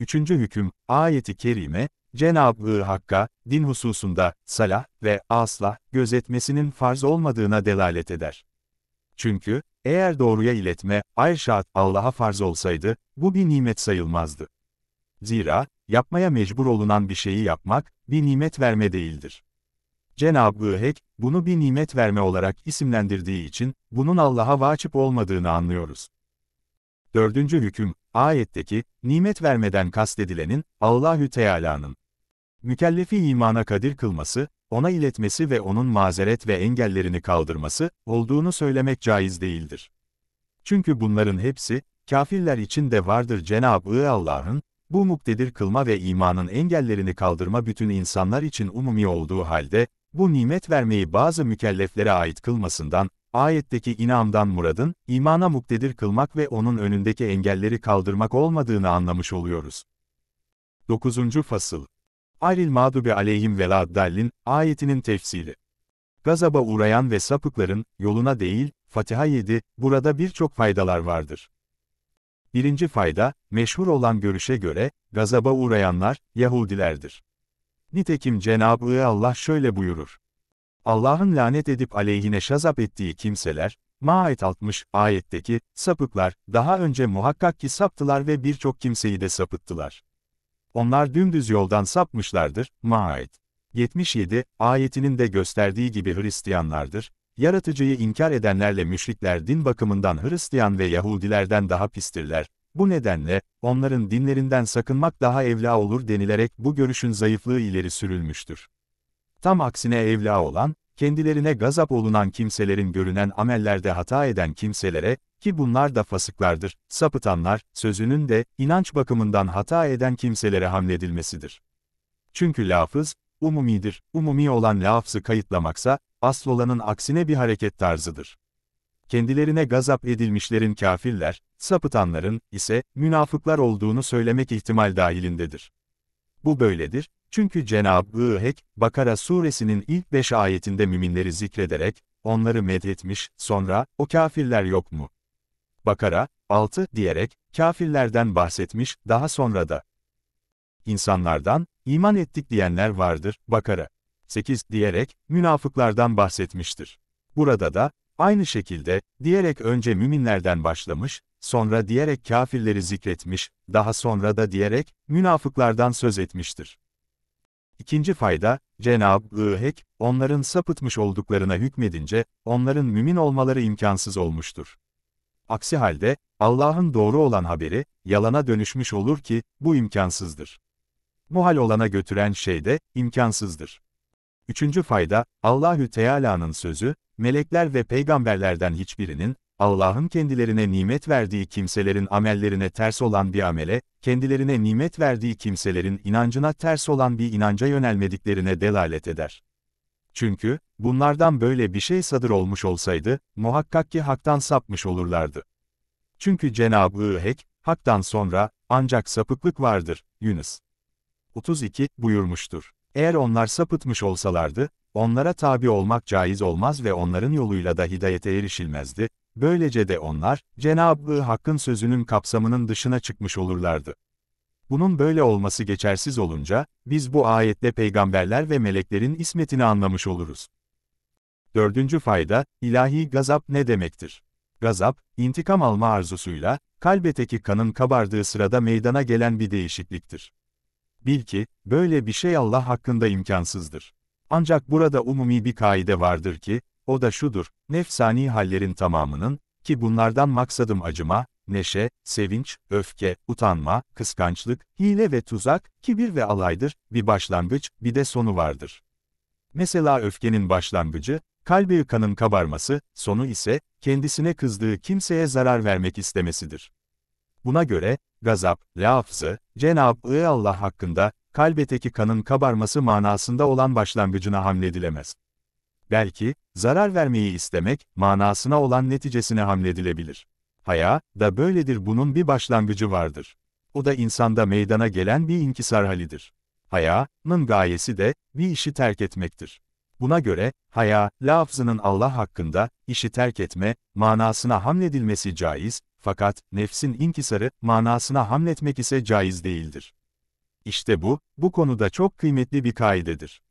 Üçüncü hüküm, ayeti kerime, Cenab-ı Hakk'a, din hususunda, salah ve asla gözetmesinin farz olmadığına delalet eder. Çünkü, eğer doğruya iletme, ayrşat Allah'a farz olsaydı, bu bir nimet sayılmazdı. Zira, yapmaya mecbur olunan bir şeyi yapmak, bir nimet verme değildir. Cenab-ı Hek, bunu bir nimet verme olarak isimlendirdiği için, bunun Allah'a vacip olmadığını anlıyoruz. Dördüncü hüküm, Ayetteki, nimet vermeden kastedilenin, Allahü Teala'nın mükellefi imana kadir kılması, ona iletmesi ve onun mazeret ve engellerini kaldırması, olduğunu söylemek caiz değildir. Çünkü bunların hepsi, kafirler için de vardır Cenab-ı Allah'ın, bu muktedir kılma ve imanın engellerini kaldırma bütün insanlar için umumi olduğu halde, bu nimet vermeyi bazı mükelleflere ait kılmasından, Ayetteki inamdan muradın, imana muktedir kılmak ve onun önündeki engelleri kaldırmak olmadığını anlamış oluyoruz. 9. Fasıl Ayril mağdubi aleyhim ve laddallin, ayetinin tefsiri. Gazaba uğrayan ve sapıkların, yoluna değil, Fatiha 7, burada birçok faydalar vardır. Birinci fayda, meşhur olan görüşe göre, gazaba uğrayanlar, Yahudilerdir. Nitekim Cenab-ı Allah şöyle buyurur. Allah'ın lanet edip aleyhine şazap ettiği kimseler, Maayet 60 ayetteki sapıklar daha önce muhakkak ki saptılar ve birçok kimseyi de sapıttılar. Onlar dümdüz yoldan sapmışlardır. Maayet 77 ayetinin de gösterdiği gibi Hristiyanlardır. Yaratıcıyı inkar edenlerle müşrikler din bakımından Hristiyan ve Yahudilerden daha pistirler. Bu nedenle onların dinlerinden sakınmak daha evla olur denilerek bu görüşün zayıflığı ileri sürülmüştür. Tam aksine evla olan, kendilerine gazap olunan kimselerin görünen amellerde hata eden kimselere, ki bunlar da fasıklardır, sapıtanlar, sözünün de, inanç bakımından hata eden kimselere hamledilmesidir. Çünkü lafız, umumidir, umumi olan lafzı kayıtlamaksa, asıl olanın aksine bir hareket tarzıdır. Kendilerine gazap edilmişlerin kafirler, sapıtanların ise münafıklar olduğunu söylemek ihtimal dahilindedir. Bu böyledir, çünkü Cenab-ı Hek, Bakara suresinin ilk beş ayetinde müminleri zikrederek, onları medhetmiş, sonra, o kafirler yok mu? Bakara, 6 diyerek, kafirlerden bahsetmiş, daha sonra da. İnsanlardan, iman ettik diyenler vardır, Bakara. 8 diyerek, münafıklardan bahsetmiştir. Burada da, aynı şekilde, diyerek önce müminlerden başlamış, sonra diyerek kafirleri zikretmiş, daha sonra da diyerek, münafıklardan söz etmiştir. İkinci fayda, Cenab-ı Hek, onların sapıtmış olduklarına hükmedince, onların mümin olmaları imkansız olmuştur. Aksi halde, Allah'ın doğru olan haberi, yalana dönüşmüş olur ki, bu imkansızdır. Muhal olana götüren şey de, imkansızdır. Üçüncü fayda, Allahü Teala'nın sözü, melekler ve peygamberlerden hiçbirinin, Allah'ın kendilerine nimet verdiği kimselerin amellerine ters olan bir amele, kendilerine nimet verdiği kimselerin inancına ters olan bir inanca yönelmediklerine delalet eder. Çünkü, bunlardan böyle bir şey sadır olmuş olsaydı, muhakkak ki haktan sapmış olurlardı. Çünkü Cenab-ı Hek, haktan sonra, ancak sapıklık vardır, Yunus. 32, buyurmuştur. Eğer onlar sapıtmış olsalardı, onlara tabi olmak caiz olmaz ve onların yoluyla da hidayete erişilmezdi, Böylece de onlar, Cenab-ı Hakk'ın sözünün kapsamının dışına çıkmış olurlardı. Bunun böyle olması geçersiz olunca, biz bu ayette peygamberler ve meleklerin ismetini anlamış oluruz. Dördüncü fayda, ilahi gazap ne demektir? Gazap, intikam alma arzusuyla, kalbeteki kanın kabardığı sırada meydana gelen bir değişikliktir. Bil ki, böyle bir şey Allah hakkında imkansızdır. Ancak burada umumi bir kaide vardır ki, o da şudur, nefsani hallerin tamamının, ki bunlardan maksadım acıma, neşe, sevinç, öfke, utanma, kıskançlık, hile ve tuzak, kibir ve alaydır, bir başlangıç, bir de sonu vardır. Mesela öfkenin başlangıcı, kalbi kanın kabarması, sonu ise, kendisine kızdığı kimseye zarar vermek istemesidir. Buna göre, gazap, lafzı, Cenab-ı Allah hakkında, kalbeteki kanın kabarması manasında olan başlangıcına hamledilemez belki, zarar vermeyi istemek, manasına olan neticesine hamledilebilir. Haya, da böyledir bunun bir başlangıcı vardır. O da insanda meydana gelen bir inkisar halidir. Haya'nın gayesi de, bir işi terk etmektir. Buna göre, haya, lafzının Allah hakkında, işi terk etme, manasına hamledilmesi caiz, fakat nefsin inkisarı, manasına hamletmek ise caiz değildir. İşte bu, bu konuda çok kıymetli bir kaidedir.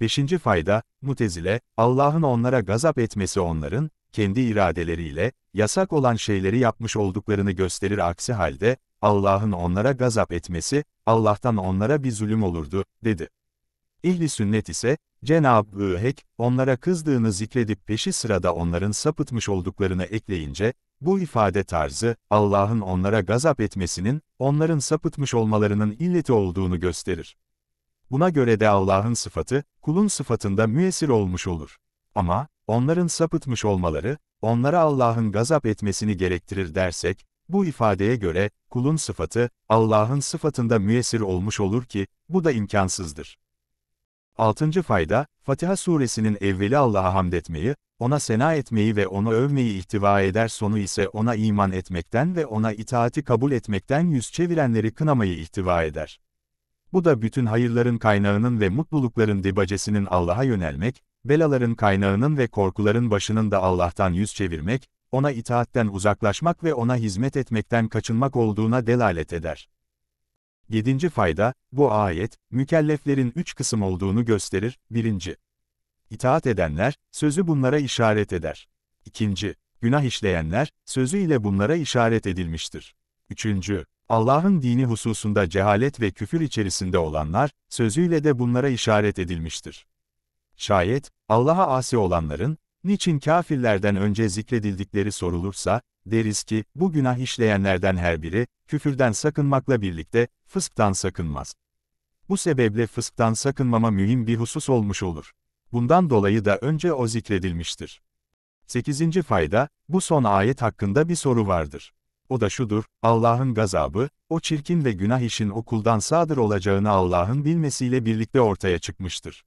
Beşinci fayda, mutezile, Allah'ın onlara gazap etmesi onların, kendi iradeleriyle, yasak olan şeyleri yapmış olduklarını gösterir aksi halde, Allah'ın onlara gazap etmesi, Allah'tan onlara bir zulüm olurdu, dedi. İhli sünnet ise, Cenab-ı Hek, onlara kızdığını zikredip peşi sırada onların sapıtmış olduklarını ekleyince, bu ifade tarzı, Allah'ın onlara gazap etmesinin, onların sapıtmış olmalarının illeti olduğunu gösterir. Buna göre de Allah'ın sıfatı, kulun sıfatında müessir olmuş olur. Ama, onların sapıtmış olmaları, onlara Allah'ın gazap etmesini gerektirir dersek, bu ifadeye göre, kulun sıfatı, Allah'ın sıfatında müessir olmuş olur ki, bu da imkansızdır. 6. fayda, Fatiha suresinin evveli Allah'a hamd etmeyi, ona sena etmeyi ve onu övmeyi ihtiva eder sonu ise ona iman etmekten ve ona itaati kabul etmekten yüz çevirenleri kınamayı ihtiva eder. Bu da bütün hayırların kaynağının ve mutlulukların dibacesinin Allah'a yönelmek, belaların kaynağının ve korkuların başının da Allah'tan yüz çevirmek, ona itaatten uzaklaşmak ve ona hizmet etmekten kaçınmak olduğuna delalet eder. 7. fayda, bu ayet, mükelleflerin üç kısım olduğunu gösterir. 1. İtaat edenler, sözü bunlara işaret eder. 2. Günah işleyenler, sözü ile bunlara işaret edilmiştir. 3. Allah'ın dini hususunda cehalet ve küfür içerisinde olanlar, sözüyle de bunlara işaret edilmiştir. Şayet, Allah'a asi olanların, niçin kafirlerden önce zikredildikleri sorulursa, deriz ki, bu günah işleyenlerden her biri, küfürden sakınmakla birlikte, fısktan sakınmaz. Bu sebeple fısktan sakınmama mühim bir husus olmuş olur. Bundan dolayı da önce o zikredilmiştir. 8. fayda, bu son ayet hakkında bir soru vardır. O da şudur, Allah'ın gazabı, o çirkin ve günah işin okuldan sadır olacağını Allah'ın bilmesiyle birlikte ortaya çıkmıştır.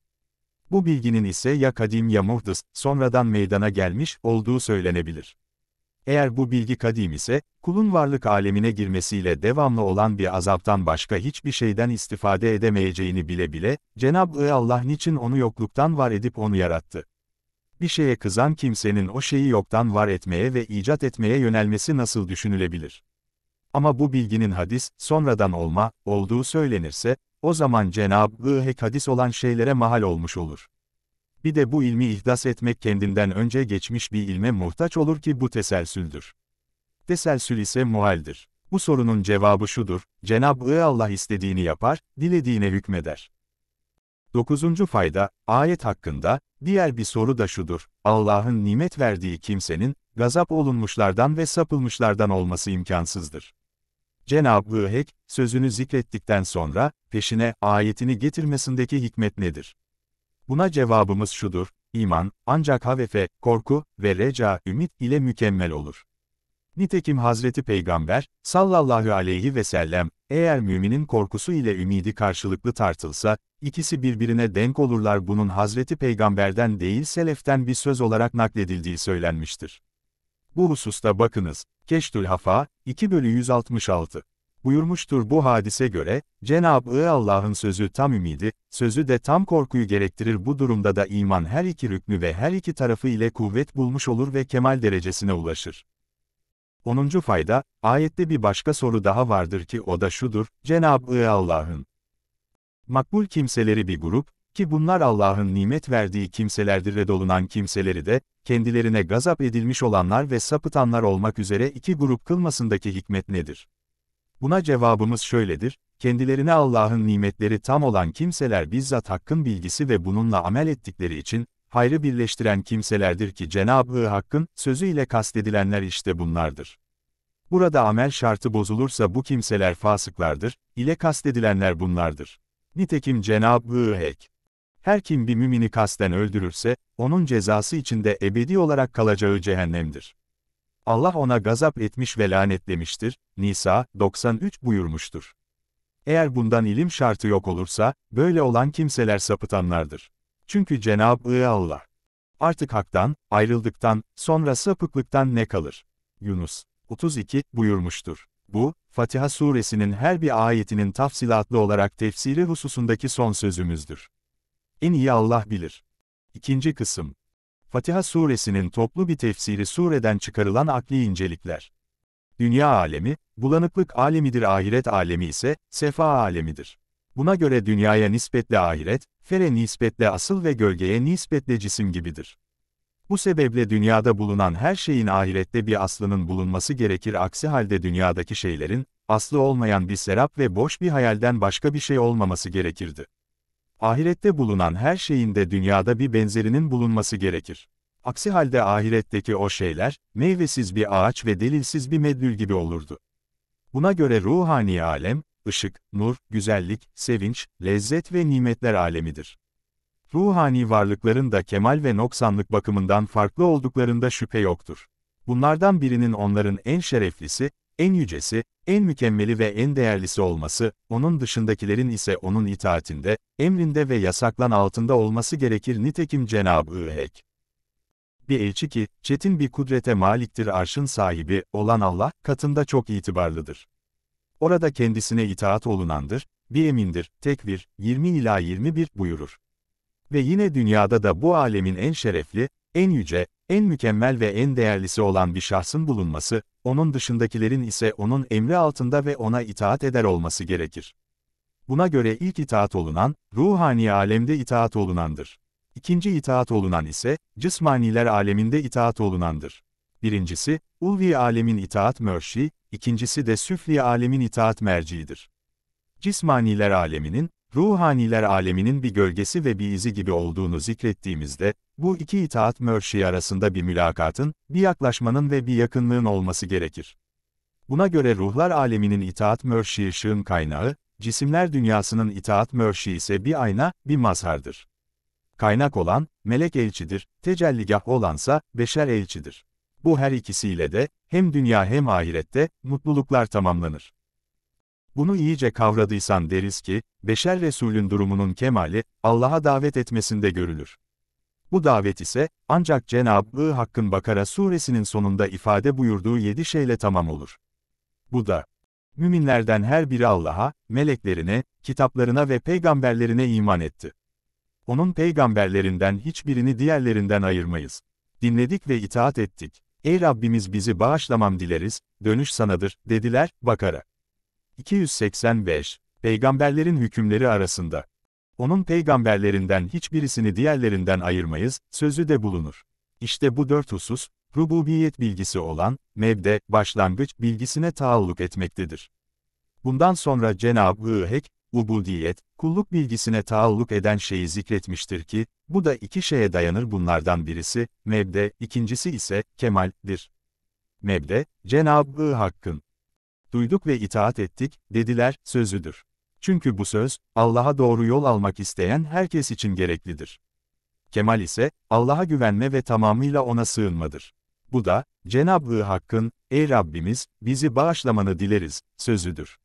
Bu bilginin ise ya kadim ya muhdis, sonradan meydana gelmiş olduğu söylenebilir. Eğer bu bilgi kadim ise, kulun varlık alemine girmesiyle devamlı olan bir azaptan başka hiçbir şeyden istifade edemeyeceğini bile bile, Cenab-ı Allah niçin onu yokluktan var edip onu yarattı? bir şeye kızan kimsenin o şeyi yoktan var etmeye ve icat etmeye yönelmesi nasıl düşünülebilir? Ama bu bilginin hadis, sonradan olma, olduğu söylenirse, o zaman Cenab-ı Hek hadis olan şeylere mahal olmuş olur. Bir de bu ilmi ihdas etmek kendinden önce geçmiş bir ilme muhtaç olur ki bu teselsüldür. Teselsül ise muhaldir. Bu sorunun cevabı şudur, Cenab-ı Allah istediğini yapar, dilediğine hükmeder. 9. fayda, ayet hakkında, Diğer bir soru da şudur, Allah'ın nimet verdiği kimsenin, gazap olunmuşlardan ve sapılmışlardan olması imkansızdır. Cenab-ı Hek, sözünü zikrettikten sonra, peşine ayetini getirmesindeki hikmet nedir? Buna cevabımız şudur, iman, ancak havefe, korku ve reca, ümit ile mükemmel olur. Nitekim Hazreti Peygamber, sallallahu aleyhi ve sellem, eğer müminin korkusu ile ümidi karşılıklı tartılsa, ikisi birbirine denk olurlar bunun Hazreti Peygamber'den değil Selef'ten bir söz olarak nakledildiği söylenmiştir. Bu hususta bakınız, Keştül Hafa, 2 bölü 166. Buyurmuştur bu hadise göre, Cenab-ı Allah'ın sözü tam ümidi, sözü de tam korkuyu gerektirir bu durumda da iman her iki rüknü ve her iki tarafı ile kuvvet bulmuş olur ve kemal derecesine ulaşır. 10. fayda, ayette bir başka soru daha vardır ki o da şudur, Cenab-ı Allah'ın makbul kimseleri bir grup, ki bunlar Allah'ın nimet verdiği kimselerdir ve dolunan kimseleri de, kendilerine gazap edilmiş olanlar ve sapıtanlar olmak üzere iki grup kılmasındaki hikmet nedir? Buna cevabımız şöyledir, kendilerine Allah'ın nimetleri tam olan kimseler bizzat hakkın bilgisi ve bununla amel ettikleri için, hayrı birleştiren kimselerdir ki Cenab-ı Hakk'ın sözü ile kastedilenler işte bunlardır. Burada amel şartı bozulursa bu kimseler fasıklardır, ile kastedilenler bunlardır. Nitekim Cenab-ı Hek. her kim bir mümini kasten öldürürse, onun cezası içinde ebedi olarak kalacağı cehennemdir. Allah ona gazap etmiş ve lanetlemiştir, Nisa 93 buyurmuştur. Eğer bundan ilim şartı yok olursa, böyle olan kimseler sapıtanlardır. Çünkü Cenab-ı Allah. Artık haktan, ayrıldıktan, sonra sapıklıktan ne kalır? Yunus 32 buyurmuştur. Bu, Fatiha suresinin her bir ayetinin tafsilatlı olarak tefsiri hususundaki son sözümüzdür. En iyi Allah bilir. İkinci kısım. Fatiha suresinin toplu bir tefsiri sureden çıkarılan akli incelikler. Dünya alemi, bulanıklık alemidir ahiret alemi ise, sefa alemidir. Buna göre dünyaya nispetle ahiret, fere nispetle asıl ve gölgeye nispetle cisim gibidir. Bu sebeple dünyada bulunan her şeyin ahirette bir aslının bulunması gerekir aksi halde dünyadaki şeylerin, aslı olmayan bir serap ve boş bir hayalden başka bir şey olmaması gerekirdi. Ahirette bulunan her şeyin de dünyada bir benzerinin bulunması gerekir. Aksi halde ahiretteki o şeyler, meyvesiz bir ağaç ve delilsiz bir meddül gibi olurdu. Buna göre ruhani alem, ışık, nur, güzellik, sevinç, lezzet ve nimetler alemidir. Ruhani varlıkların da kemal ve noksanlık bakımından farklı olduklarında şüphe yoktur. Bunlardan birinin onların en şereflisi, en yücesi, en mükemmeli ve en değerlisi olması, onun dışındakilerin ise onun itaatinde, emrinde ve yasaklan altında olması gerekir nitekim Cenab-ı Hek. Bir elçi ki, çetin bir kudrete maliktir arşın sahibi olan Allah, katında çok itibarlıdır. Orada kendisine itaat olunandır, bir emindir, tekvir, 20 ila 21 buyurur. Ve yine dünyada da bu alemin en şerefli, en yüce, en mükemmel ve en değerlisi olan bir şahsın bulunması, onun dışındakilerin ise onun emri altında ve ona itaat eder olması gerekir. Buna göre ilk itaat olunan, ruhani alemde itaat olunandır. İkinci itaat olunan ise, cismaniler aleminde itaat olunandır. Birincisi, ulvi alemin itaat mörşi, ikincisi de süfli alemin itaat merciidir. Cismaniler aleminin, ruhaniler aleminin bir gölgesi ve bir izi gibi olduğunu zikrettiğimizde, bu iki itaat mörşi arasında bir mülakatın, bir yaklaşmanın ve bir yakınlığın olması gerekir. Buna göre ruhlar aleminin itaat mörşi ışığın kaynağı, cisimler dünyasının itaat mörşi ise bir ayna, bir mazhardır. Kaynak olan, melek elçidir, tecelligah olansa, beşer elçidir. Bu her ikisiyle de, hem dünya hem ahirette, mutluluklar tamamlanır. Bunu iyice kavradıysan deriz ki, Beşer Resul'ün durumunun kemali, Allah'a davet etmesinde görülür. Bu davet ise, ancak Cenab-ı Hakk'ın Bakara suresinin sonunda ifade buyurduğu yedi şeyle tamam olur. Bu da, müminlerden her biri Allah'a, meleklerine, kitaplarına ve peygamberlerine iman etti. Onun peygamberlerinden hiçbirini diğerlerinden ayırmayız. Dinledik ve itaat ettik. Ey Rabbimiz bizi bağışlamam dileriz, dönüş sanadır, dediler, Bakara. 285. Peygamberlerin hükümleri arasında. Onun peygamberlerinden hiçbirisini diğerlerinden ayırmayız, sözü de bulunur. İşte bu dört husus, rububiyet bilgisi olan, mevde, başlangıç bilgisine taalluk etmektedir. Bundan sonra Cenab-ı Hek, ubudiyet, kulluk bilgisine taalluk eden şeyi zikretmiştir ki, bu da iki şeye dayanır bunlardan birisi, mebde, ikincisi ise, kemaldir. Mebde, Cenab-ı Hakk'ın. Duyduk ve itaat ettik, dediler, sözüdür. Çünkü bu söz, Allah'a doğru yol almak isteyen herkes için gereklidir. Kemal ise, Allah'a güvenme ve tamamıyla ona sığınmadır. Bu da, Cenab-ı Hakk'ın, Ey Rabbimiz, bizi bağışlamanı dileriz, sözüdür.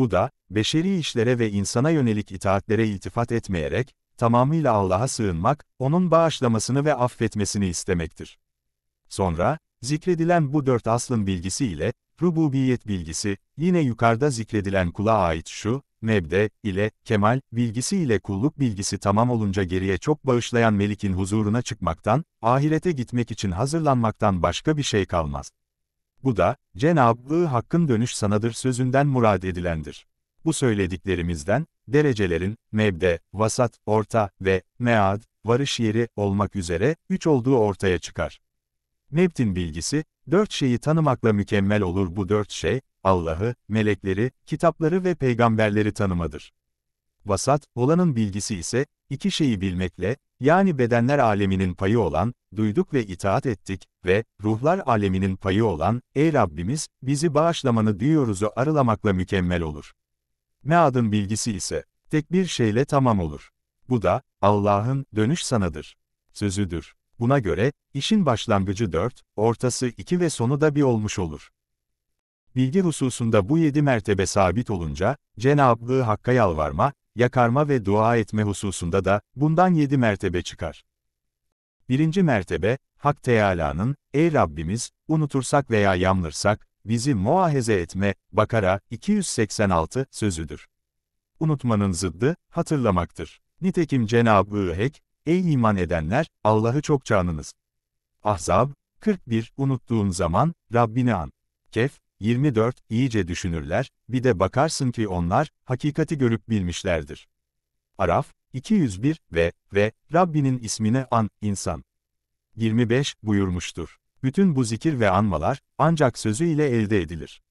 Bu da, beşeri işlere ve insana yönelik itaatlere iltifat etmeyerek, tamamıyla Allah'a sığınmak, O'nun bağışlamasını ve affetmesini istemektir. Sonra, zikredilen bu dört aslın bilgisi ile, rububiyet bilgisi, yine yukarıda zikredilen kula ait şu, mebde, ile, kemal, bilgisi ile kulluk bilgisi tamam olunca geriye çok bağışlayan Melik'in huzuruna çıkmaktan, ahirete gitmek için hazırlanmaktan başka bir şey kalmaz. Bu da, Cenab-ı Hakk'ın dönüş sanadır sözünden murad edilendir. Bu söylediklerimizden, derecelerin, mevde, vasat, orta ve mead, varış yeri olmak üzere, üç olduğu ortaya çıkar. Nebtin bilgisi, dört şeyi tanımakla mükemmel olur bu dört şey, Allah'ı, melekleri, kitapları ve peygamberleri tanımadır. Vasat, olanın bilgisi ise, iki şeyi bilmekle, yani bedenler aleminin payı olan, duyduk ve itaat ettik ve ruhlar aleminin payı olan, ey Rabbimiz, bizi bağışlamanı diyoruzu arılamakla mükemmel olur. Meadın bilgisi ise, tek bir şeyle tamam olur. Bu da, Allah'ın dönüş sanadır. Sözüdür. Buna göre, işin başlangıcı dört, ortası iki ve sonu da bir olmuş olur. Bilgi hususunda bu yedi mertebe sabit olunca, Cenablığı Hakk'a yalvarma, yakarma ve dua etme hususunda da bundan yedi mertebe çıkar. Birinci mertebe, Hak Teala'nın, Ey Rabbimiz, unutursak veya yamlırsak, bizi muahize etme, Bakara 286 sözüdür. Unutmanın zıddı, hatırlamaktır. Nitekim Cenab-ı Hek, Ey iman edenler, Allah'ı çokça anınız. Ahzab, 41, unuttuğun zaman, Rabbini an. Kef, 24, iyice düşünürler, bir de bakarsın ki onlar, hakikati görüp bilmişlerdir. Araf, 201 ve, ve, Rabbinin ismine an, insan. 25, buyurmuştur. Bütün bu zikir ve anmalar, ancak sözü ile elde edilir.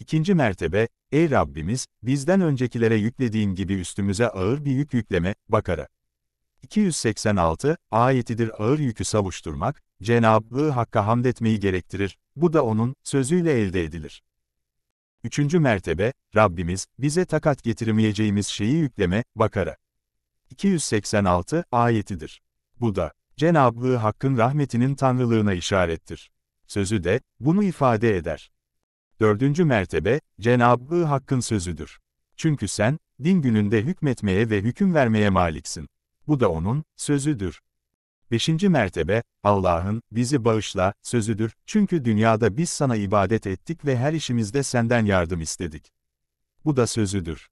İkinci mertebe, ey Rabbimiz, bizden öncekilere yüklediğin gibi üstümüze ağır bir yük yükleme, Bakara. 286 ayetidir ağır yükü savuşturmak, Cenab-ı Hakk'a hamd etmeyi gerektirir, bu da onun sözüyle elde edilir. Üçüncü mertebe, Rabbimiz, bize takat getirmeyeceğimiz şeyi yükleme, Bakara. 286 ayetidir. Bu da, Cenab-ı Hakk'ın rahmetinin tanrılığına işarettir. Sözü de, bunu ifade eder. Dördüncü mertebe, Cenab-ı Hakk'ın sözüdür. Çünkü sen, din gününde hükmetmeye ve hüküm vermeye maliksin. Bu da onun sözüdür. Beşinci mertebe, Allah'ın, bizi bağışla, sözüdür, çünkü dünyada biz sana ibadet ettik ve her işimizde senden yardım istedik. Bu da sözüdür.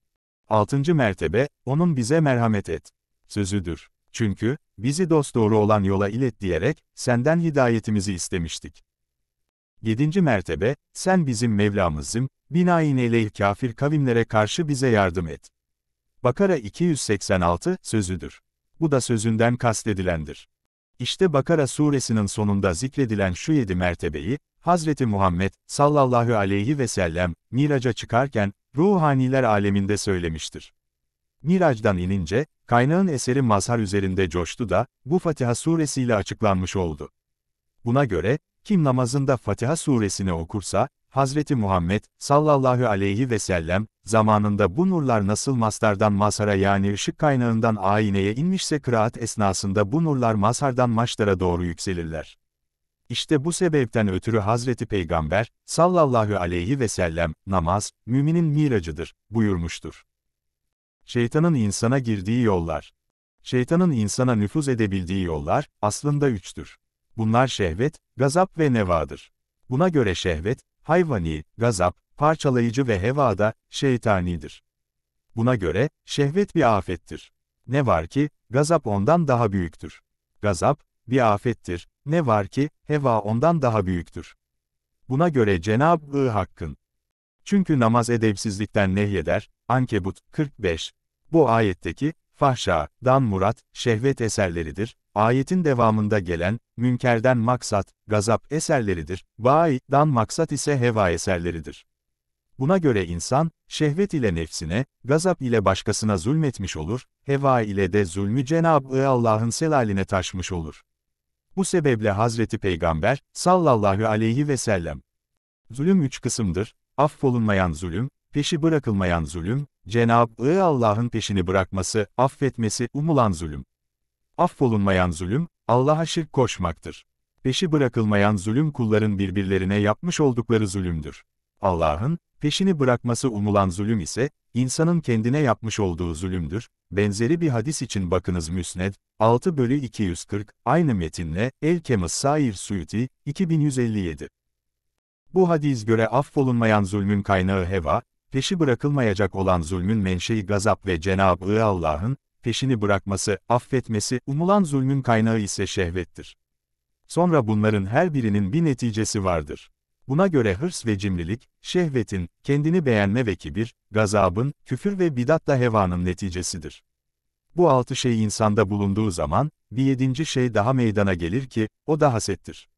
Altıncı mertebe, onun bize merhamet et, sözüdür. Çünkü, bizi dost doğru olan yola ilet diyerek, senden hidayetimizi istemiştik. Yedinci mertebe, sen bizim Mevlamızım, binain eleyh kafir kavimlere karşı bize yardım et. Bakara 286, sözüdür bu da sözünden kastedilendir. İşte Bakara suresinin sonunda zikredilen şu yedi mertebeyi, Hazreti Muhammed, sallallahu aleyhi ve sellem, miraca çıkarken, ruhaniler aleminde söylemiştir. Mirac'dan inince, kaynağın eseri mazhar üzerinde coştu da, bu Fatiha suresiyle açıklanmış oldu. Buna göre, kim namazında Fatiha suresini okursa, Hazreti Muhammed, sallallahu aleyhi ve sellem, zamanında bu nurlar nasıl mastardan mazhara yani ışık kaynağından ayneye inmişse kıraat esnasında bu nurlar mazhardan maçlara doğru yükselirler. İşte bu sebepten ötürü Hazreti Peygamber, sallallahu aleyhi ve sellem, namaz, müminin miracıdır, buyurmuştur. Şeytanın insana girdiği yollar. Şeytanın insana nüfuz edebildiği yollar, aslında üçtür. Bunlar şehvet, gazap ve nevadır. Buna göre şehvet, hayvani, gazap, parçalayıcı ve hevada, şeytanidir. Buna göre, şehvet bir afettir. Ne var ki, gazap ondan daha büyüktür. Gazap, bir afettir, ne var ki, heva ondan daha büyüktür. Buna göre Cenab-ı Hakk'ın, çünkü namaz edepsizlikten nehyeder, Ankebut 45. Bu ayetteki, fahşa, dan murat, şehvet eserleridir. Ayetin devamında gelen, münkerden maksat, gazap eserleridir. Bai, dan maksat ise heva eserleridir. Buna göre insan, şehvet ile nefsine, gazap ile başkasına zulmetmiş olur, heva ile de zulmü Cenab-ı Allah'ın selaline taşmış olur. Bu sebeple Hazreti Peygamber, sallallahu aleyhi ve sellem, Zulüm üç kısımdır, affolunmayan zulüm, Peşi bırakılmayan zulüm, Cenab-ı Allah'ın peşini bırakması, affetmesi, umulan zulüm. Affolunmayan zulüm, Allah'a şirk koşmaktır. Peşi bırakılmayan zulüm kulların birbirlerine yapmış oldukları zulümdür. Allah'ın, peşini bırakması umulan zulüm ise, insanın kendine yapmış olduğu zulümdür. Benzeri bir hadis için bakınız Müsned, 6 bölü 240, aynı metinle, El-Kemus Sair Suyuti, 2157. Bu hadis göre affolunmayan zulmün kaynağı heva, peşi bırakılmayacak olan zulmün menşei gazap ve Cenab-ı Allah'ın, peşini bırakması, affetmesi, umulan zulmün kaynağı ise şehvettir. Sonra bunların her birinin bir neticesi vardır. Buna göre hırs ve cimrilik, şehvetin, kendini beğenme ve kibir, gazabın, küfür ve bidatla hevanın neticesidir. Bu altı şey insanda bulunduğu zaman, bir yedinci şey daha meydana gelir ki, o da hasettir.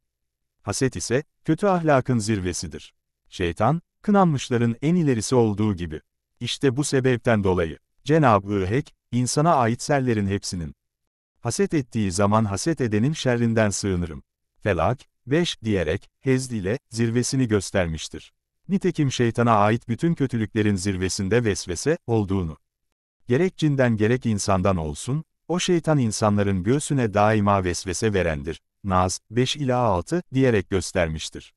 Haset ise, kötü ahlakın zirvesidir. Şeytan, kınanmışların en ilerisi olduğu gibi. İşte bu sebepten dolayı, Cenab-ı Hek, insana ait serlerin hepsinin, haset ettiği zaman haset edenin şerrinden sığınırım. Felak, beş diyerek, hezd ile, zirvesini göstermiştir. Nitekim şeytana ait bütün kötülüklerin zirvesinde vesvese, olduğunu. Gerek cinden gerek insandan olsun, o şeytan insanların göğsüne daima vesvese verendir. Naz, 5 ila 6, diyerek göstermiştir.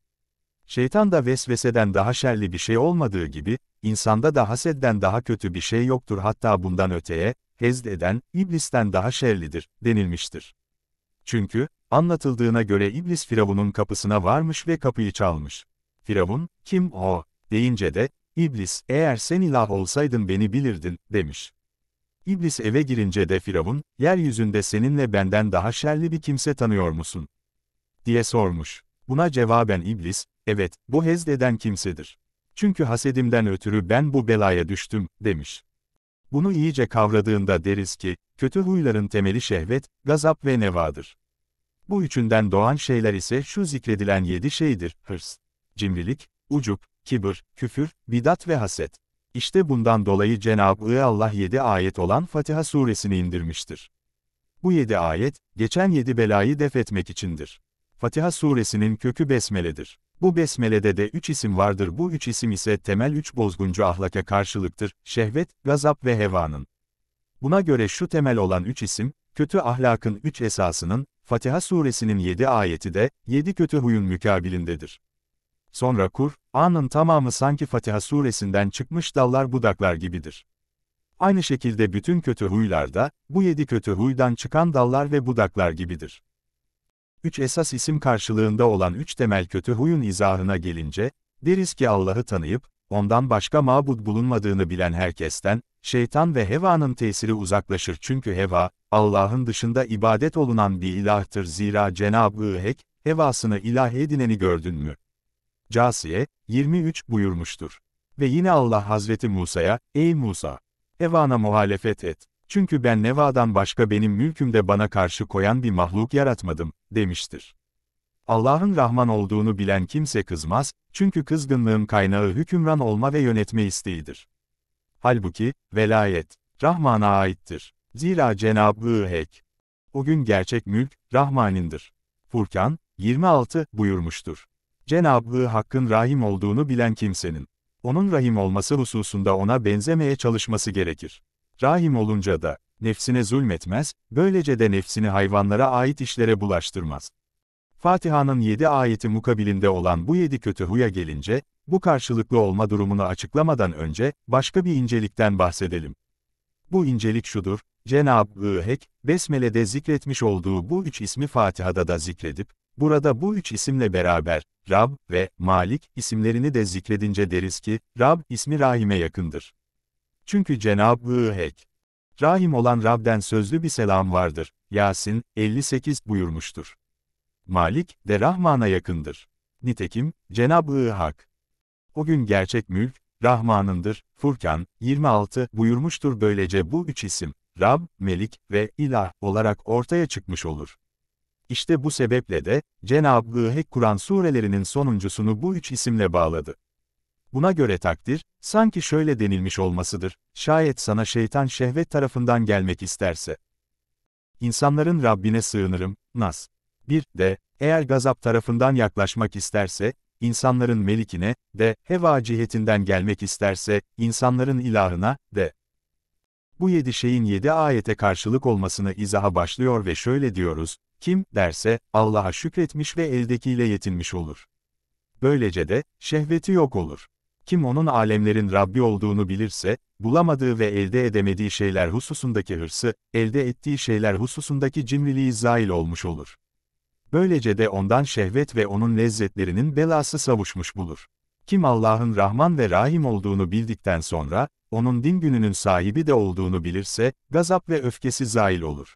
Şeytan da vesveseden daha şerli bir şey olmadığı gibi, insanda da hasedden daha kötü bir şey yoktur hatta bundan öteye, hezd eden, iblisten daha şerlidir, denilmiştir. Çünkü, anlatıldığına göre iblis Firavun'un kapısına varmış ve kapıyı çalmış. Firavun, kim o, deyince de, iblis, eğer sen ilah olsaydın beni bilirdin, demiş. İblis eve girince de Firavun, yeryüzünde seninle benden daha şerli bir kimse tanıyor musun? diye sormuş. Buna cevaben iblis, Evet, bu hezleden kimsedir. Çünkü hasedimden ötürü ben bu belaya düştüm, demiş. Bunu iyice kavradığında deriz ki, kötü huyların temeli şehvet, gazap ve nevadır. Bu üçünden doğan şeyler ise şu zikredilen yedi şeydir, hırs, cimrilik, ucup, kibir, küfür, bidat ve haset. İşte bundan dolayı Cenab-ı Allah yedi ayet olan Fatiha suresini indirmiştir. Bu yedi ayet, geçen yedi belayı def etmek içindir. Fatiha suresinin kökü besmeledir. Bu besmelede de üç isim vardır bu üç isim ise temel üç bozguncu ahlaka karşılıktır, şehvet, gazap ve hevanın. Buna göre şu temel olan üç isim, kötü ahlakın üç esasının, Fatiha suresinin yedi ayeti de, yedi kötü huyun mükabilindedir. Sonra Kur, anın tamamı sanki Fatiha suresinden çıkmış dallar budaklar gibidir. Aynı şekilde bütün kötü huylar da, bu yedi kötü huydan çıkan dallar ve budaklar gibidir üç esas isim karşılığında olan üç temel kötü huyun izahına gelince, deriz ki Allah'ı tanıyıp, ondan başka mabud bulunmadığını bilen herkesten, şeytan ve hevanın tesiri uzaklaşır çünkü heva, Allah'ın dışında ibadet olunan bir ilahtır zira Cenab-ı Hek, hevasını ilah edineni gördün mü? Casiye, 23 buyurmuştur. Ve yine Allah Hazreti Musa'ya, ey Musa! Hevana muhalefet et. Çünkü ben Neva'dan başka benim mülkümde bana karşı koyan bir mahluk yaratmadım, demiştir. Allah'ın Rahman olduğunu bilen kimse kızmaz, çünkü kızgınlığın kaynağı hükümran olma ve yönetme isteğidir. Halbuki, velayet, Rahman'a aittir. Zira Cenab-ı Hek, o gün gerçek mülk, Rahman'indir. Furkan, 26, buyurmuştur. Cenab-ı Hakk'ın rahim olduğunu bilen kimsenin, onun rahim olması hususunda ona benzemeye çalışması gerekir. Rahim olunca da, nefsine zulmetmez, böylece de nefsini hayvanlara ait işlere bulaştırmaz. Fatiha'nın yedi ayeti mukabilinde olan bu yedi kötü huya gelince, bu karşılıklı olma durumunu açıklamadan önce, başka bir incelikten bahsedelim. Bu incelik şudur, Cenab-ı Hek, Besmele'de zikretmiş olduğu bu üç ismi Fatiha'da da zikredip, burada bu üç isimle beraber, Rab ve Malik isimlerini de zikredince deriz ki, Rab ismi Rahim'e yakındır. Çünkü Cenab-ı Hek, Rahim olan Rab'den sözlü bir selam vardır. Yasin 58 buyurmuştur. Malik de Rahman'a yakındır. Nitekim Cenab-ı Hak o gün gerçek mülk Rahman'ındır. Furkan 26 buyurmuştur. Böylece bu üç isim Rab, Melik ve İlah olarak ortaya çıkmış olur. İşte bu sebeple de Cenab-ı Hak Kur'an surelerinin sonuncusunu bu üç isimle bağladı. Buna göre takdir, sanki şöyle denilmiş olmasıdır, şayet sana şeytan şehvet tarafından gelmek isterse. İnsanların Rabbine sığınırım, Nas. Bir De, eğer gazap tarafından yaklaşmak isterse, insanların melikine, de, heva cihetinden gelmek isterse, insanların ilahına, de. Bu yedi şeyin yedi ayete karşılık olmasını izaha başlıyor ve şöyle diyoruz, kim, derse, Allah'a şükretmiş ve eldekiyle yetinmiş olur. Böylece de, şehveti yok olur. Kim onun alemlerin Rabbi olduğunu bilirse, bulamadığı ve elde edemediği şeyler hususundaki hırsı, elde ettiği şeyler hususundaki cimriliği zail olmuş olur. Böylece de ondan şehvet ve onun lezzetlerinin belası savuşmuş bulur. Kim Allah'ın Rahman ve Rahim olduğunu bildikten sonra, onun din gününün sahibi de olduğunu bilirse, gazap ve öfkesi zail olur.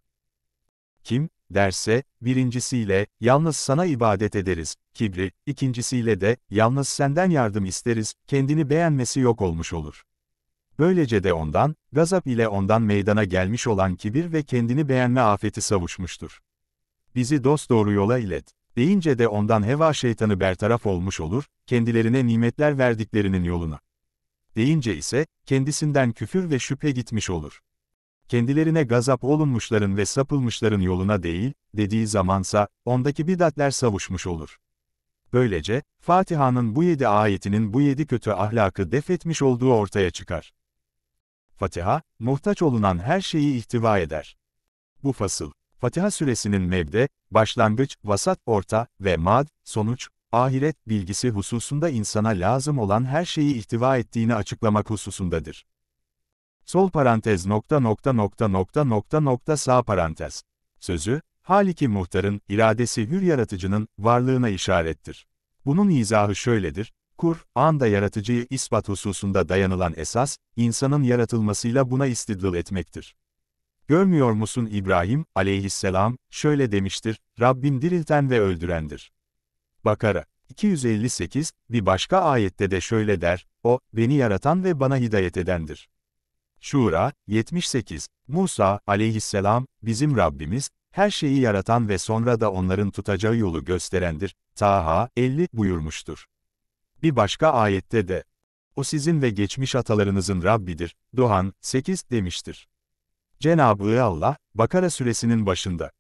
Kim, derse, birincisiyle, yalnız sana ibadet ederiz, kibri, ikincisiyle de, yalnız senden yardım isteriz, kendini beğenmesi yok olmuş olur. Böylece de ondan, gazap ile ondan meydana gelmiş olan kibir ve kendini beğenme afeti savuşmuştur. Bizi dost doğru yola ilet, deyince de ondan heva şeytanı bertaraf olmuş olur, kendilerine nimetler verdiklerinin yoluna. Deyince ise, kendisinden küfür ve şüphe gitmiş olur kendilerine gazap olunmuşların ve sapılmışların yoluna değil, dediği zamansa, ondaki bidatler savuşmuş olur. Böylece, Fatiha'nın bu yedi ayetinin bu yedi kötü ahlakı defetmiş olduğu ortaya çıkar. Fatiha, muhtaç olunan her şeyi ihtiva eder. Bu fasıl, Fatiha suresinin mevde, başlangıç, vasat, orta ve mad, sonuç, ahiret bilgisi hususunda insana lazım olan her şeyi ihtiva ettiğini açıklamak hususundadır sol parantez nokta nokta nokta nokta nokta nokta sağ parantez. Sözü, haliki muhtarın, iradesi hür yaratıcının, varlığına işarettir. Bunun izahı şöyledir, Kur, anda yaratıcıyı ispat hususunda dayanılan esas, insanın yaratılmasıyla buna istidlal etmektir. Görmüyor musun İbrahim, aleyhisselam, şöyle demiştir, Rabbim dirilten ve öldürendir. Bakara 258, bir başka ayette de şöyle der, O, beni yaratan ve bana hidayet edendir. Şura 78 Musa aleyhisselam bizim Rabbimiz her şeyi yaratan ve sonra da onların tutacağı yolu gösterendir. Taha 50 buyurmuştur. Bir başka ayette de o sizin ve geçmiş atalarınızın Rabbidir. Duhan 8 demiştir. Cenab-ı Allah Bakara suresinin başında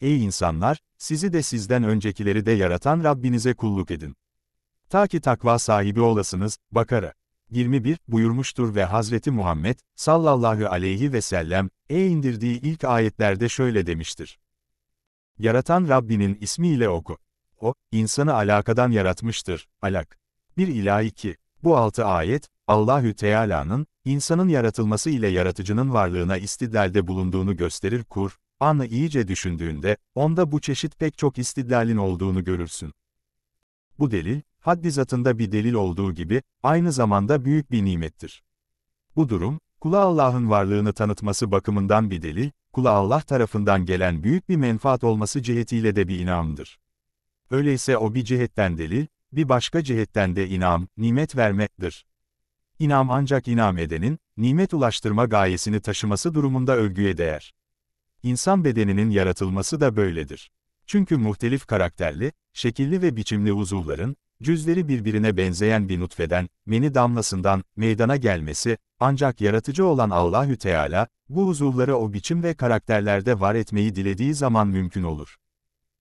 Ey insanlar, sizi de sizden öncekileri de yaratan Rabbinize kulluk edin. Ta ki takva sahibi olasınız, Bakara. 21 buyurmuştur ve Hazreti Muhammed sallallahu aleyhi ve sellem e indirdiği ilk ayetlerde şöyle demiştir. Yaratan Rabbinin ismiyle oku. O, insanı alakadan yaratmıştır. Alak. Bir ilahi ki, Bu altı ayet, Allahü Teala'nın, insanın yaratılması ile yaratıcının varlığına istidlalde bulunduğunu gösterir kur, anı iyice düşündüğünde, onda bu çeşit pek çok istidlalin olduğunu görürsün. Bu delil, haddi zatında bir delil olduğu gibi, aynı zamanda büyük bir nimettir. Bu durum, kula Allah'ın varlığını tanıtması bakımından bir delil, kula Allah tarafından gelen büyük bir menfaat olması cihetiyle de bir inamdır. Öyleyse o bir cihetten delil, bir başka cihetten de inam, nimet vermektir. İnam ancak inam edenin, nimet ulaştırma gayesini taşıması durumunda övgüye değer. İnsan bedeninin yaratılması da böyledir. Çünkü muhtelif karakterli, şekilli ve biçimli uzuvların, Cüzleri birbirine benzeyen bir nutfeden, meni damlasından meydana gelmesi, ancak yaratıcı olan Allahü Teala, bu huzurları o biçim ve karakterlerde var etmeyi dilediği zaman mümkün olur.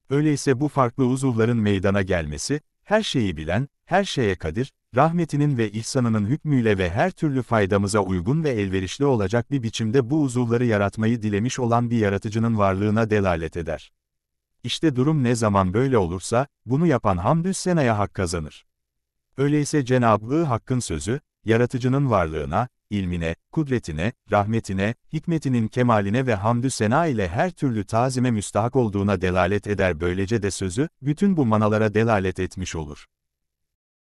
Öyleyse bu farklı huzurların meydana gelmesi, her şeyi bilen, her şeye kadir, rahmetinin ve ihsanının hükmüyle ve her türlü faydamıza uygun ve elverişli olacak bir biçimde bu huzurları yaratmayı dilemiş olan bir yaratıcının varlığına delalet eder. İşte durum ne zaman böyle olursa, bunu yapan hamdü senaya hak kazanır. Öyleyse Cenablığı Hakk'ın sözü, yaratıcının varlığına, ilmine, kudretine, rahmetine, hikmetinin kemaline ve hamdü sena ile her türlü tazime müstahak olduğuna delalet eder böylece de sözü, bütün bu manalara delalet etmiş olur.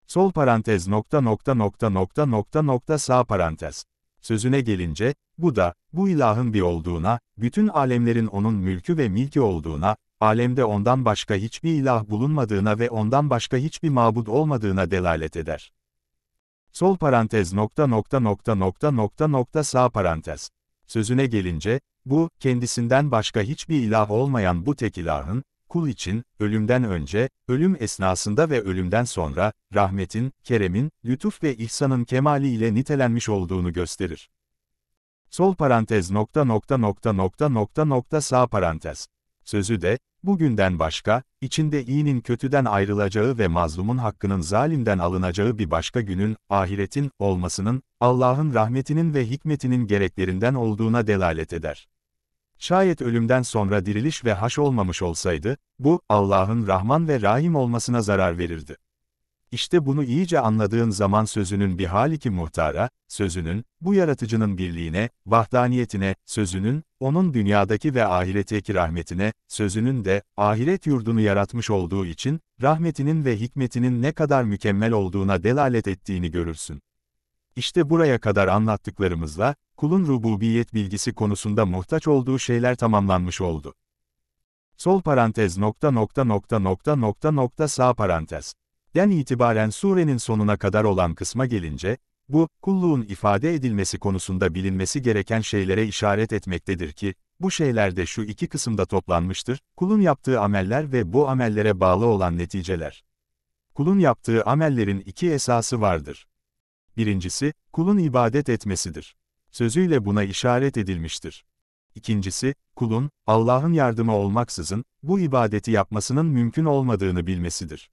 Sol parantez nokta nokta nokta nokta nokta nokta sağ parantez. Sözüne gelince, bu da, bu ilahın bir olduğuna, bütün alemlerin onun mülkü ve milki olduğuna, alemde ondan başka hiçbir ilah bulunmadığına ve ondan başka hiçbir mabut olmadığına delalet eder. Sol parantez nokta nokta nokta nokta nokta nokta sağ parantez. Sözüne gelince, bu, kendisinden başka hiçbir ilah olmayan bu tek ilahın, kul için, ölümden önce, ölüm esnasında ve ölümden sonra, rahmetin, keremin, lütuf ve ihsanın kemali ile nitelenmiş olduğunu gösterir. Sol parantez nokta nokta nokta nokta nokta nokta sağ parantez. Sözü de, Bugünden başka, içinde iyinin kötüden ayrılacağı ve mazlumun hakkının zalimden alınacağı bir başka günün, ahiretin, olmasının, Allah'ın rahmetinin ve hikmetinin gereklerinden olduğuna delalet eder. Şayet ölümden sonra diriliş ve haş olmamış olsaydı, bu, Allah'ın Rahman ve Rahim olmasına zarar verirdi. İşte bunu iyice anladığın zaman sözünün bir haliki muhtara, sözünün, bu yaratıcının birliğine, vahdaniyetine, sözünün, onun dünyadaki ve ahiretteki rahmetine, sözünün de, ahiret yurdunu yaratmış olduğu için, rahmetinin ve hikmetinin ne kadar mükemmel olduğuna delalet ettiğini görürsün. İşte buraya kadar anlattıklarımızla, kulun rububiyet bilgisi konusunda muhtaç olduğu şeyler tamamlanmış oldu. Sol parantez nokta nokta nokta nokta nokta nokta sağ parantez. Den itibaren surenin sonuna kadar olan kısma gelince, bu, kulluğun ifade edilmesi konusunda bilinmesi gereken şeylere işaret etmektedir ki, bu şeyler de şu iki kısımda toplanmıştır, kulun yaptığı ameller ve bu amellere bağlı olan neticeler. Kulun yaptığı amellerin iki esası vardır. Birincisi, kulun ibadet etmesidir. Sözüyle buna işaret edilmiştir. İkincisi, kulun, Allah'ın yardımı olmaksızın, bu ibadeti yapmasının mümkün olmadığını bilmesidir.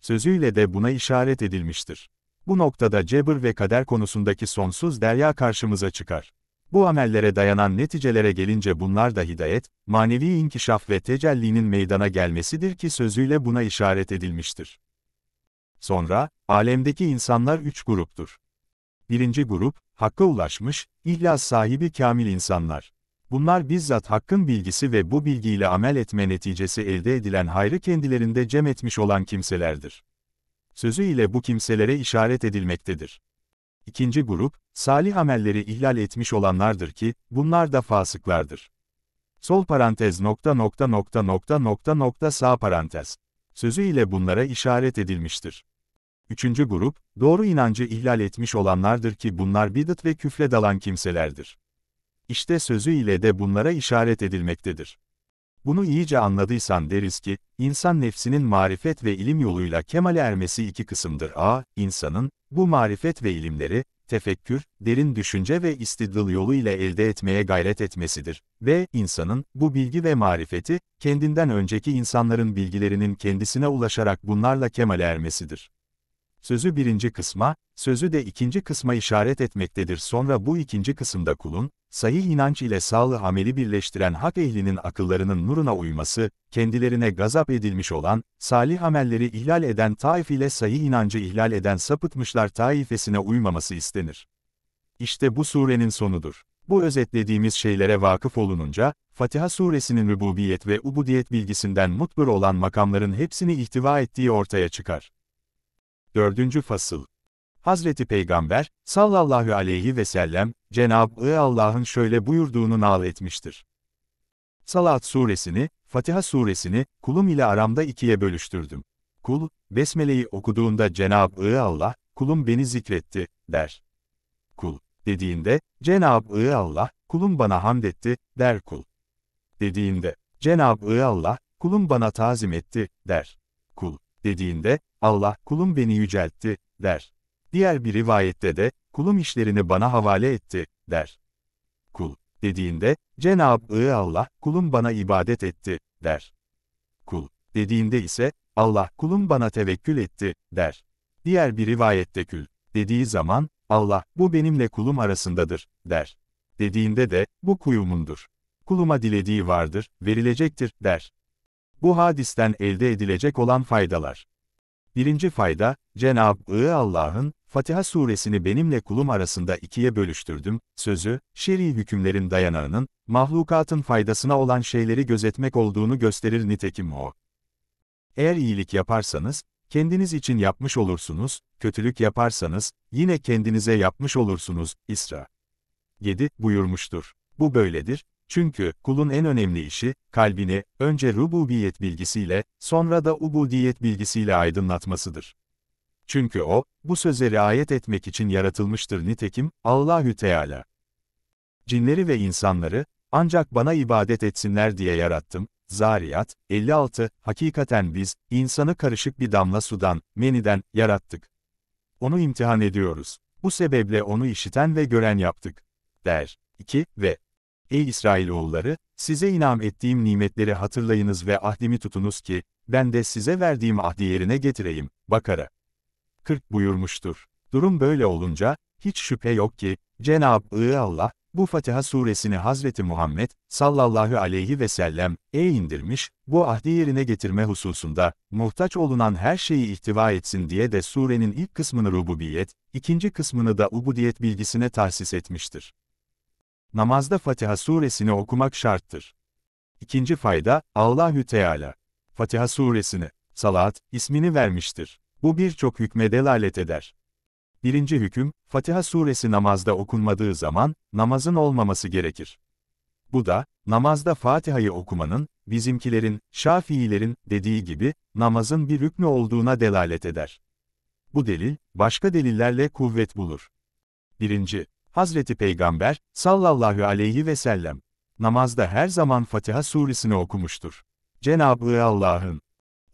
Sözüyle de buna işaret edilmiştir. Bu noktada cebir ve kader konusundaki sonsuz derya karşımıza çıkar. Bu amellere dayanan neticelere gelince bunlar da hidayet, manevi inkişaf ve tecellinin meydana gelmesidir ki sözüyle buna işaret edilmiştir. Sonra, alemdeki insanlar üç gruptur. Birinci grup, hakka ulaşmış, ihlas sahibi kamil insanlar. Bunlar bizzat hakkın bilgisi ve bu bilgiyle amel etme neticesi elde edilen hayrı kendilerinde cem etmiş olan kimselerdir sözü ile bu kimselere işaret edilmektedir. İkinci grup, salih amelleri ihlal etmiş olanlardır ki, bunlar da fasıklardır. Sol parantez nokta nokta nokta nokta nokta nokta sağ parantez. Sözü ile bunlara işaret edilmiştir. Üçüncü grup, doğru inancı ihlal etmiş olanlardır ki bunlar bidat ve küfle dalan kimselerdir. İşte sözü ile de bunlara işaret edilmektedir. Bunu iyice anladıysan deriz ki, insan nefsinin marifet ve ilim yoluyla kemale ermesi iki kısımdır. A. insanın bu marifet ve ilimleri, tefekkür, derin düşünce ve istidlal yolu ile elde etmeye gayret etmesidir. B. insanın bu bilgi ve marifeti, kendinden önceki insanların bilgilerinin kendisine ulaşarak bunlarla kemale ermesidir. Sözü birinci kısma, sözü de ikinci kısma işaret etmektedir. Sonra bu ikinci kısımda kulun, sahih inanç ile sağlı ameli birleştiren hak ehlinin akıllarının nuruna uyması, kendilerine gazap edilmiş olan, salih amelleri ihlal eden taif ile sahih inancı ihlal eden sapıtmışlar taifesine uymaması istenir. İşte bu surenin sonudur. Bu özetlediğimiz şeylere vakıf olununca, Fatiha suresinin rububiyet ve ubudiyet bilgisinden mutbur olan makamların hepsini ihtiva ettiği ortaya çıkar. 4. Fasıl Hazreti Peygamber, sallallahu aleyhi ve sellem, Cenab-ı Allah'ın şöyle buyurduğunu nal etmiştir. Salat suresini, Fatiha suresini, kulum ile aramda ikiye bölüştürdüm. Kul, Besmele'yi okuduğunda Cenab-ı Allah, kulum beni zikretti, der. Kul, dediğinde, Cenab-ı Allah, kulum bana hamd etti, der kul. Dediğinde, Cenab-ı Allah, kulum bana tazim etti, der. Kul, dediğinde, Allah, kulum beni yüceltti, der. Diğer bir rivayette de, kulum işlerini bana havale etti, der. Kul, dediğinde, Cenab-ı Allah, kulum bana ibadet etti, der. Kul, dediğinde ise, Allah, kulum bana tevekkül etti, der. Diğer bir rivayette kül, dediği zaman, Allah, bu benimle kulum arasındadır, der. Dediğinde de, bu kuyumundur. Kuluma dilediği vardır, verilecektir, der. Bu hadisten elde edilecek olan faydalar. Birinci fayda, Cenab-ı Allah'ın, Fatiha suresini benimle kulum arasında ikiye bölüştürdüm, sözü, şer'i hükümlerin dayanağının, mahlukatın faydasına olan şeyleri gözetmek olduğunu gösterir nitekim o. Eğer iyilik yaparsanız, kendiniz için yapmış olursunuz, kötülük yaparsanız, yine kendinize yapmış olursunuz, İsra. 7. buyurmuştur. Bu böyledir, çünkü kulun en önemli işi, kalbini, önce rububiyet bilgisiyle, sonra da ubudiyet bilgisiyle aydınlatmasıdır. Çünkü o, bu söze riayet etmek için yaratılmıştır nitekim, Allahü Teala. Cinleri ve insanları, ancak bana ibadet etsinler diye yarattım. Zariyat, 56, hakikaten biz, insanı karışık bir damla sudan, meniden, yarattık. Onu imtihan ediyoruz. Bu sebeple onu işiten ve gören yaptık. Der. 2 ve Ey İsrailoğulları, size inam ettiğim nimetleri hatırlayınız ve ahdimi tutunuz ki, ben de size verdiğim ahdi yerine getireyim. Bakara 40 buyurmuştur. Durum böyle olunca, hiç şüphe yok ki, Cenab-ı Allah, bu Fatiha suresini Hazreti Muhammed sallallahu aleyhi ve sellem e indirmiş, bu ahdi yerine getirme hususunda, muhtaç olunan her şeyi ihtiva etsin diye de surenin ilk kısmını rububiyet, ikinci kısmını da ubudiyet bilgisine tahsis etmiştir. Namazda Fatiha suresini okumak şarttır. İkinci fayda, Allahü Teala, Fatiha suresini, salat, ismini vermiştir. Bu birçok hükme delalet eder. Birinci hüküm, Fatiha suresi namazda okunmadığı zaman, namazın olmaması gerekir. Bu da, namazda Fatiha'yı okumanın, bizimkilerin, Şafiilerin, dediği gibi, namazın bir hükmü olduğuna delalet eder. Bu delil, başka delillerle kuvvet bulur. Birinci, Hazreti Peygamber, sallallahu aleyhi ve sellem, namazda her zaman Fatiha suresini okumuştur. Cenab-ı Allah'ın,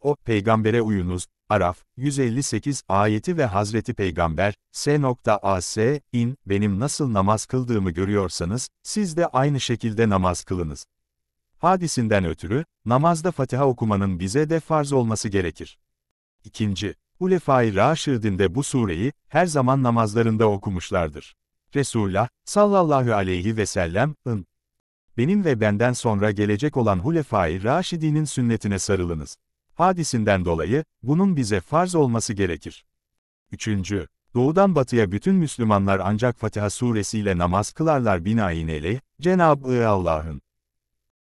o, peygambere uyunuz, Araf 158 ayeti ve Hazreti Peygamber (s.a.s.) in benim nasıl namaz kıldığımı görüyorsanız, siz de aynı şekilde namaz kılınız. Hadisinden ötürü, namazda Fatiha okumanın bize de farz olması gerekir. İkinci, Hulefai Raşid'in de bu sureyi, her zaman namazlarında okumuşlardır. Resulullah, sallallahu aleyhi ve sellem'ın, benim ve benden sonra gelecek olan Hulefai Raşidi'nin sünnetine sarılınız hadisinden dolayı, bunun bize farz olması gerekir. 3. Doğudan batıya bütün Müslümanlar ancak Fatiha suresiyle namaz kılarlar binaenaleyh, Cenab-ı Allah'ın.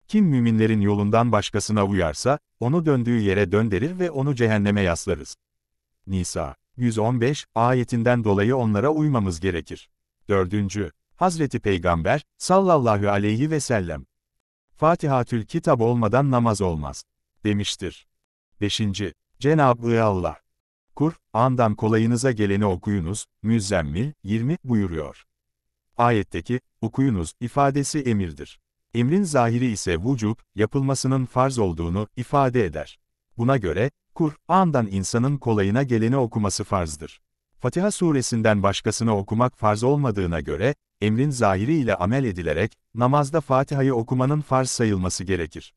Kim müminlerin yolundan başkasına uyarsa, onu döndüğü yere dönderir ve onu cehenneme yaslarız. Nisa 115 ayetinden dolayı onlara uymamız gerekir. 4. Hazreti Peygamber sallallahu aleyhi ve sellem Fatihatül kitap olmadan namaz olmaz demiştir. 5. Cenab-ı Allah. Kur'an'dan kolayınıza geleni okuyunuz, Müzzemmil 20 buyuruyor. Ayetteki, okuyunuz ifadesi emirdir. Emrin zahiri ise vücub, yapılmasının farz olduğunu ifade eder. Buna göre, Kur'an'dan insanın kolayına geleni okuması farzdır. Fatiha suresinden başkasını okumak farz olmadığına göre, emrin zahiri ile amel edilerek, namazda Fatiha'yı okumanın farz sayılması gerekir.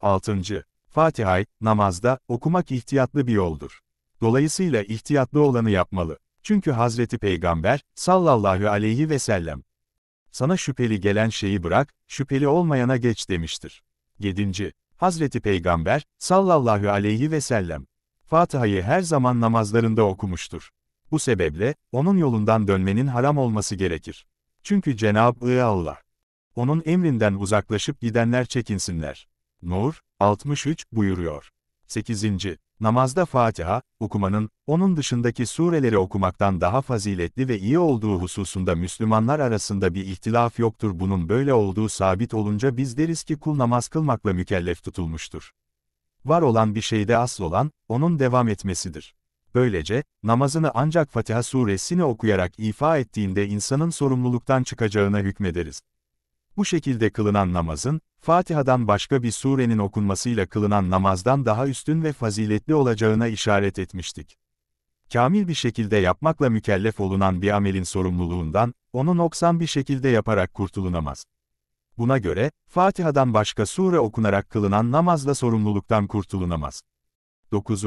6. Fatiha'yı, namazda, okumak ihtiyatlı bir yoldur. Dolayısıyla ihtiyatlı olanı yapmalı. Çünkü Hazreti Peygamber, sallallahu aleyhi ve sellem, sana şüpheli gelen şeyi bırak, şüpheli olmayana geç demiştir. 7. Hazreti Peygamber, sallallahu aleyhi ve sellem, Fatiha'yı her zaman namazlarında okumuştur. Bu sebeple, onun yolundan dönmenin haram olması gerekir. Çünkü Cenab-ı Allah, onun emrinden uzaklaşıp gidenler çekinsinler. Nur, 63 buyuruyor. 8. Namazda Fatiha, okumanın, onun dışındaki sureleri okumaktan daha faziletli ve iyi olduğu hususunda Müslümanlar arasında bir ihtilaf yoktur. Bunun böyle olduğu sabit olunca biz deriz ki kul namaz kılmakla mükellef tutulmuştur. Var olan bir şeyde asıl olan, onun devam etmesidir. Böylece, namazını ancak Fatiha suresini okuyarak ifa ettiğinde insanın sorumluluktan çıkacağına hükmederiz. Bu şekilde kılınan namazın, Fatiha'dan başka bir surenin okunmasıyla kılınan namazdan daha üstün ve faziletli olacağına işaret etmiştik. Kamil bir şekilde yapmakla mükellef olunan bir amelin sorumluluğundan, onu noksan bir şekilde yaparak kurtulunamaz. Buna göre, Fatiha'dan başka sure okunarak kılınan namazla sorumluluktan kurtulunamaz. 9.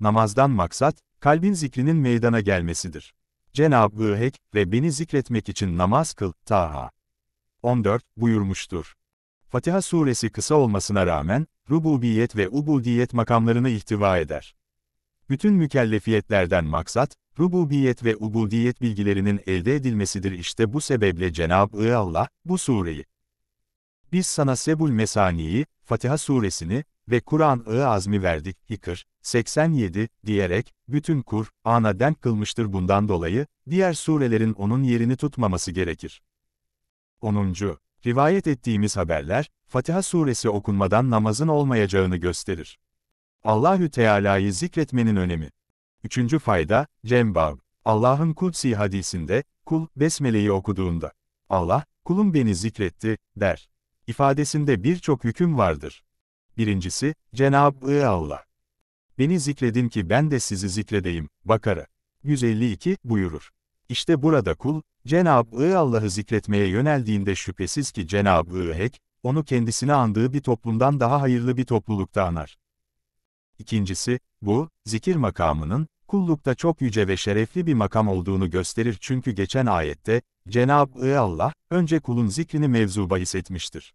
Namazdan maksat, kalbin zikrinin meydana gelmesidir. Cenab-ı Hek, ve beni zikretmek için namaz kıl, Taha. 14 buyurmuştur. Fatiha suresi kısa olmasına rağmen, rububiyet ve ubudiyet makamlarını ihtiva eder. Bütün mükellefiyetlerden maksat, rububiyet ve ubudiyet bilgilerinin elde edilmesidir işte bu sebeple Cenab-ı Allah, bu sureyi. Biz sana Sebul Mesani'yi, Fatiha suresini ve Kur'an-ı Azmi verdik, İkır, 87, diyerek, bütün Kur'an'a denk kılmıştır bundan dolayı, diğer surelerin onun yerini tutmaması gerekir. 10. Rivayet ettiğimiz haberler, Fatiha suresi okunmadan namazın olmayacağını gösterir. Allahü Teala'yı zikretmenin önemi. Üçüncü fayda, Cembav. Allah'ın Kudsi hadisinde, kul, Besmele'yi okuduğunda, Allah, kulum beni zikretti, der. İfadesinde birçok hüküm vardır. Birincisi, Cenab-ı Allah. Beni zikredin ki ben de sizi zikredeyim, Bakara. 152, buyurur. İşte burada kul, Cenab-ı Allah'ı zikretmeye yöneldiğinde şüphesiz ki Cenab-ı Hek, onu kendisine andığı bir toplumdan daha hayırlı bir toplulukta anar. İkincisi, bu, zikir makamının, kullukta çok yüce ve şerefli bir makam olduğunu gösterir çünkü geçen ayette, Cenab-ı Allah, önce kulun zikrini mevzu bahis etmiştir.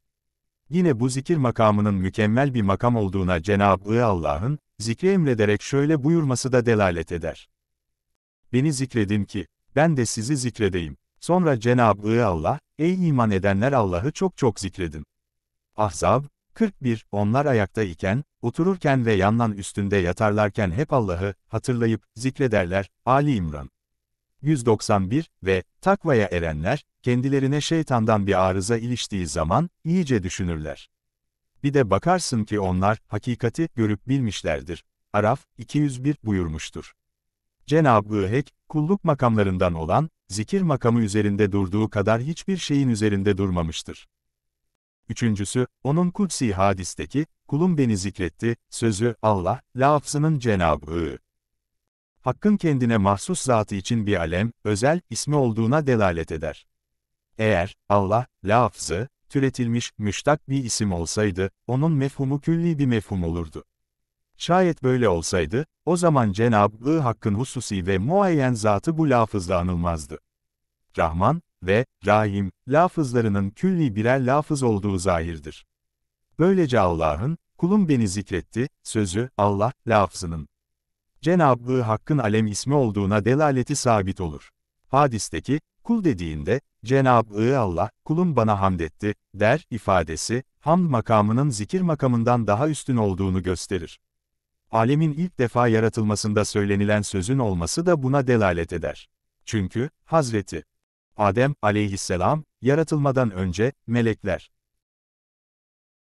Yine bu zikir makamının mükemmel bir makam olduğuna Cenab-ı Allah'ın, zikre emrederek şöyle buyurması da delalet eder. Beni zikredin ki, ben de sizi zikredeyim. Sonra Cenab-ı Allah, ey iman edenler Allah'ı çok çok zikredin. Ahzab, 41, onlar ayakta iken, otururken ve yandan üstünde yatarlarken hep Allah'ı, hatırlayıp, zikrederler, Ali İmran. 191 ve, takvaya erenler, kendilerine şeytandan bir arıza iliştiği zaman, iyice düşünürler. Bir de bakarsın ki onlar, hakikati, görüp bilmişlerdir. Araf, 201 buyurmuştur. Cenab-ı Hek, kulluk makamlarından olan, zikir makamı üzerinde durduğu kadar hiçbir şeyin üzerinde durmamıştır. Üçüncüsü, onun kutsi hadisteki, kulum beni zikretti, sözü, Allah, lafzının Cenab-ı Hakk'ın kendine mahsus zatı için bir alem, özel, ismi olduğuna delalet eder. Eğer, Allah, lafzı, türetilmiş, müştak bir isim olsaydı, onun mefhumu külli bir mefhum olurdu. Şayet böyle olsaydı, o zaman Cenab-ı Hakk'ın hususi ve muayyen zatı bu lafızla anılmazdı. Rahman ve Rahim lafızlarının külli birer lafız olduğu zahirdir. Böylece Allah'ın, kulum beni zikretti, sözü, Allah, lafzının. Cenab-ı Hakk'ın alem ismi olduğuna delaleti sabit olur. Hadisteki, kul dediğinde, Cenab-ı Allah, kulum bana hamd etti, der, ifadesi, hamd makamının zikir makamından daha üstün olduğunu gösterir. Alemin ilk defa yaratılmasında söylenilen sözün olması da buna delalet eder. Çünkü, Hazreti Adem aleyhisselam, yaratılmadan önce, melekler,